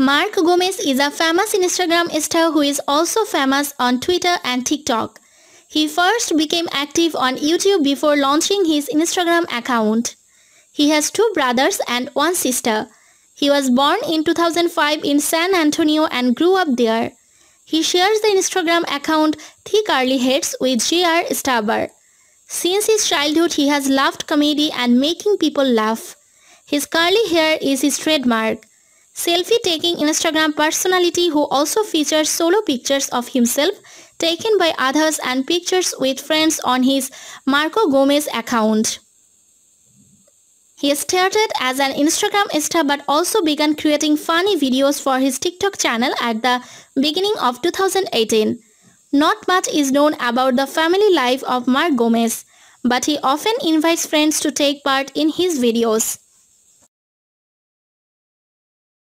Mark Gomez is a famous Instagram star who is also famous on Twitter and TikTok. He first became active on YouTube before launching his Instagram account. He has two brothers and one sister. He was born in 2005 in San Antonio and grew up there. He shares the Instagram account Thick Curly Heads with J.R. Stabber. Since his childhood, he has loved comedy and making people laugh. His curly hair is his trademark selfie-taking Instagram personality who also features solo pictures of himself taken by others and pictures with friends on his Marco Gomez account. He started as an Instagram star but also began creating funny videos for his TikTok channel at the beginning of 2018. Not much is known about the family life of Mark Gomez, but he often invites friends to take part in his videos.